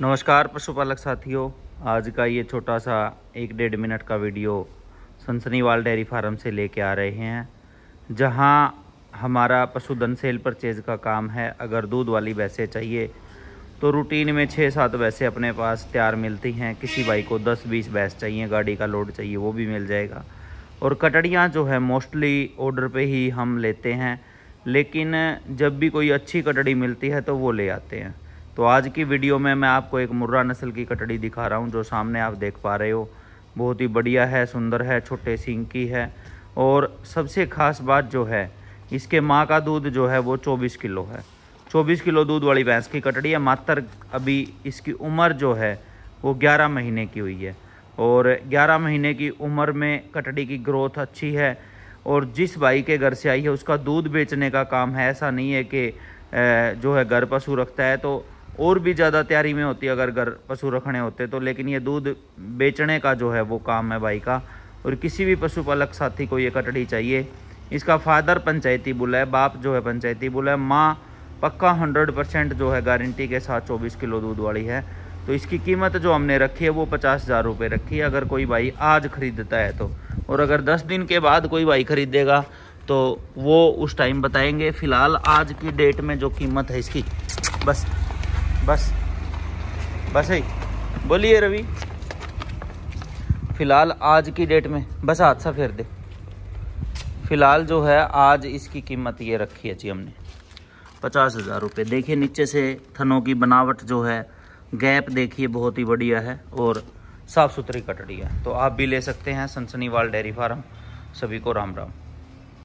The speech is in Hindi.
नमस्कार पशुपालक साथियों आज का ये छोटा सा एक डेढ़ मिनट का वीडियो सनसनीवाल डेयरी फार्म से लेके आ रहे हैं जहाँ हमारा पशुधन सेल परचेज का काम है अगर दूध वाली भैंसें चाहिए तो रूटीन में छः सात भैंसें अपने पास तैयार मिलती हैं किसी भाई को दस बीस भैंस चाहिए गाड़ी का लोड चाहिए वो भी मिल जाएगा और कटड़ियाँ जो है मोस्टली ऑर्डर पर ही हम लेते हैं लेकिन जब भी कोई अच्छी कटड़ी मिलती है तो वो ले आते हैं तो आज की वीडियो में मैं आपको एक मुर्रा नस्ल की कटड़ी दिखा रहा हूँ जो सामने आप देख पा रहे हो बहुत ही बढ़िया है सुंदर है छोटे सिंह की है और सबसे ख़ास बात जो है इसके माँ का दूध जो है वो 24 किलो है 24 किलो दूध वाली भैंस की कटड़ी है मात्र अभी इसकी उम्र जो है वो 11 महीने की हुई है और 11 महीने की उम्र में कटड़ी की ग्रोथ अच्छी है और जिस भाई के घर से आई है उसका दूध बेचने का काम है ऐसा नहीं है कि जो है घर पशु रखता है तो और भी ज़्यादा तैयारी में होती अगर घर पशु रखने होते तो लेकिन ये दूध बेचने का जो है वो काम है भाई का और किसी भी पशुपालक साथी को ये कटड़ी चाहिए इसका फादर पंचायती बुल है बाप जो है पंचायती बुल है माँ पक्का हंड्रेड परसेंट जो है गारंटी के साथ चौबीस किलो दूध वाली है तो इसकी कीमत जो हमने रखी है वो पचास हज़ार रुपये रखी है अगर कोई भाई आज ख़रीदता है तो और अगर दस दिन के बाद कोई भाई ख़रीदेगा तो वो उस टाइम बताएंगे फ़िलहाल आज की डेट में जो कीमत है इसकी बस बस बस ही बोलिए रवि फ़िलहाल आज की डेट में बस हादसा फेर दे फ़िलहाल जो है आज इसकी कीमत ये रखी है जी हमने पचास हज़ार रुपये देखिए नीचे से थनों की बनावट जो है गैप देखिए बहुत ही बढ़िया है और साफ़ सुथरी कटड़ी है तो आप भी ले सकते हैं सनसनीवाल डेयरी फार्म सभी को राम राम